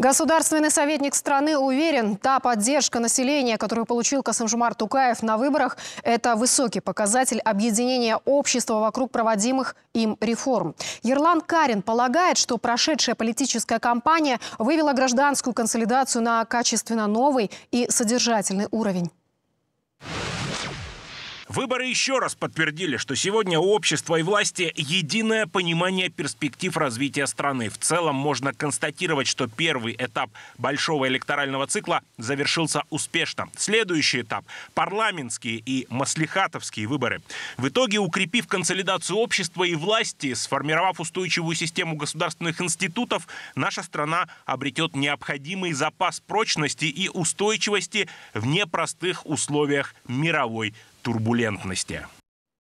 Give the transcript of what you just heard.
Государственный советник страны уверен, та поддержка населения, которую получил Касымжумар Тукаев на выборах, это высокий показатель объединения общества вокруг проводимых им реформ. Ерлан Карин полагает, что прошедшая политическая кампания вывела гражданскую консолидацию на качественно новый и содержательный уровень. Выборы еще раз подтвердили, что сегодня у общества и власти единое понимание перспектив развития страны. В целом можно констатировать, что первый этап большого электорального цикла завершился успешно. Следующий этап – парламентские и маслихатовские выборы. В итоге, укрепив консолидацию общества и власти, сформировав устойчивую систему государственных институтов, наша страна обретет необходимый запас прочности и устойчивости в непростых условиях мировой турбулентности.